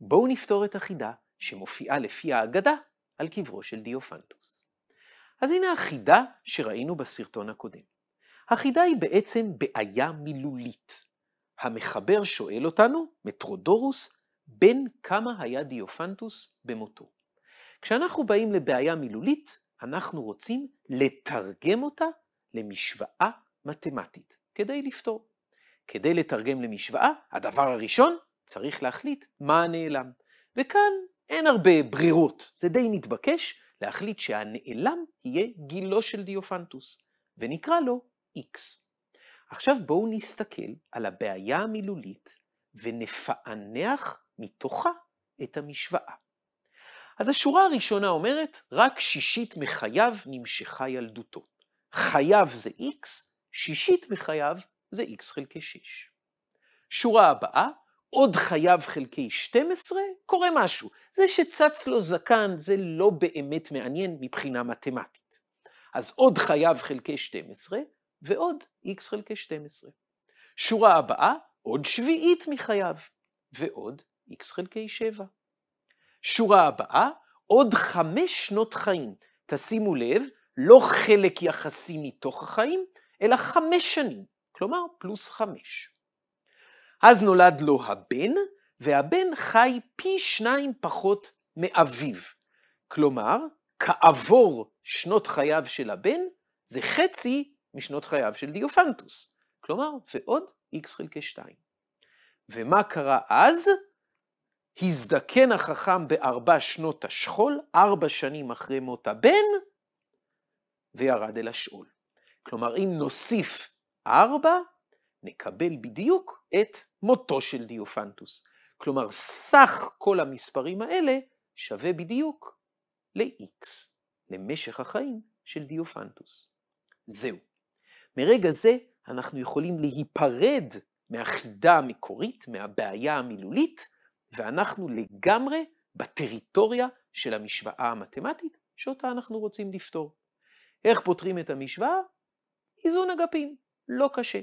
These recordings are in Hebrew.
בואו נפתור את החידה שמופיעה לפי האגדה על קברו של דיופנטוס. אז הנה החידה שראינו בסרטון הקודם. החידה היא בעצם בעיה מילולית. המחבר שואל אותנו, מטרודורוס, בין כמה היה דיופנטוס במותו. כשאנחנו באים לבעיה מילולית, אנחנו רוצים לתרגם אותה למשוואה מתמטית, כדי לפתור. כדי לתרגם למשוואה, הדבר הראשון צריך להחליט מה הנעלם. וכאן אין הרבה ברירות, זה די מתבקש להחליט שהנעלם יהיה גילו של דיופנטוס, ונקרא לו X. עכשיו בואו נסתכל על הבעיה המילולית ונפענח מתוכה את המשוואה. אז השורה הראשונה אומרת, רק שישית מחייו נמשכה ילדותו. חייו זה x, שישית מחייו זה x חלקי 6. שורה הבאה, עוד חייו חלקי 12, קורה משהו. זה שצץ לו זקן זה לא באמת מעניין מבחינה מתמטית. אז עוד חייו חלקי 12 ועוד x חלקי 12. שורה הבאה, עוד שביעית מחייו ועוד x חלקי 7. שורה הבאה, עוד חמש שנות חיים. תשימו לב, לא חלק יחסי מתוך החיים, אלא חמש שנים, כלומר פלוס חמש. אז נולד לו הבן, והבן חי פי שניים פחות מאביו. כלומר, כעבור שנות חייו של הבן, זה חצי משנות חייו של דיופנטוס. כלומר, ועוד x חלקי 2. ומה קרה אז? הזדקן החכם בארבע שנות השכול, ארבע שנים אחרי מות הבן, וירד אל השאול. כלומר, אם נוסיף ארבע, נקבל בדיוק את מותו של דיופנטוס. כלומר, סך כל המספרים האלה שווה בדיוק ל-x, למשך החיים של דיופנטוס. זהו. מרגע זה אנחנו יכולים להיפרד מהחידה המקורית, מהבעיה המילולית, ואנחנו לגמרי בטריטוריה של המשוואה המתמטית שאותה אנחנו רוצים לפתור. איך פותרים את המשוואה? איזון אגפים, לא קשה.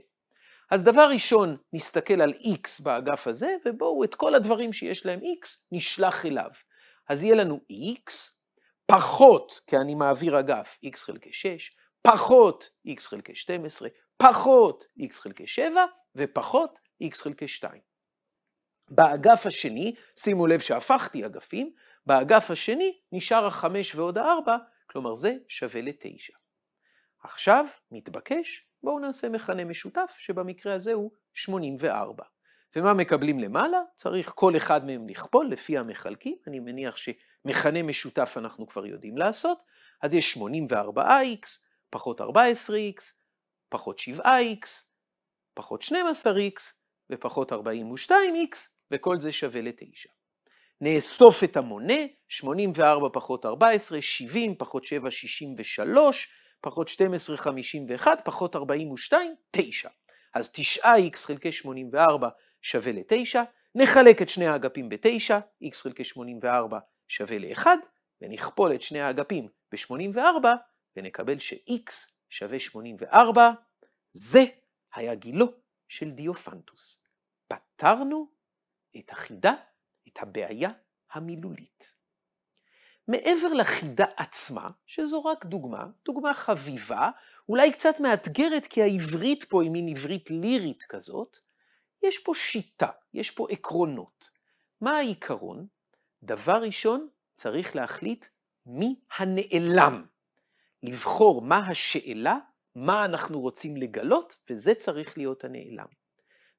אז דבר ראשון, נסתכל על x באגף הזה, ובואו את כל הדברים שיש להם x נשלח אליו. אז יהיה לנו x פחות, כי אני מעביר אגף, x חלקי 6, פחות x חלקי 12, פחות x חלקי 7 ופחות x חלקי 2. באגף השני, שימו לב שהפכתי אגפים, באגף השני נשאר החמש ועוד הארבע, כלומר זה שווה לתשע. עכשיו מתבקש בואו נעשה מכנה משותף, שבמקרה הזה הוא 84. ומה מקבלים למעלה? צריך כל אחד מהם לכפול לפי המחלקים, אני מניח שמכנה משותף אנחנו כבר יודעים לעשות, אז יש 84x פחות 14x פחות 7x פחות 12x ופחות 42x וכל זה שווה ל-9. נאסוף את המונה, 84 פחות 14, 70 פחות 7, 63, פחות 12, 51, פחות 42, 9. אז 9x חלקי 84 שווה ל-9, נחלק את שני האגפים ב-9, x חלקי 84 שווה ל-1, ונכפול את שני האגפים ב-84, ונקבל ש-x שווה 84. זה היה גילו של דיופנטוס. פתרנו את החידה, את הבעיה המילולית. מעבר לחידה עצמה, שזו רק דוגמה, דוגמה חביבה, אולי קצת מאתגרת כי העברית פה היא מין עברית לירית כזאת, יש פה שיטה, יש פה עקרונות. מה העיקרון? דבר ראשון, צריך להחליט מי הנעלם. לבחור מה השאלה, מה אנחנו רוצים לגלות, וזה צריך להיות הנעלם.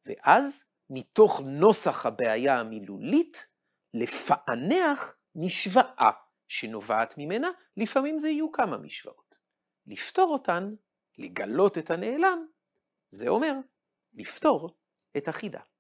ואז, מתוך נוסח הבעיה המילולית, לפענח משוואה. שנובעת ממנה, לפעמים זה יהיו כמה משוואות. לפתור אותן, לגלות את הנעלם, זה אומר לפתור את החידה.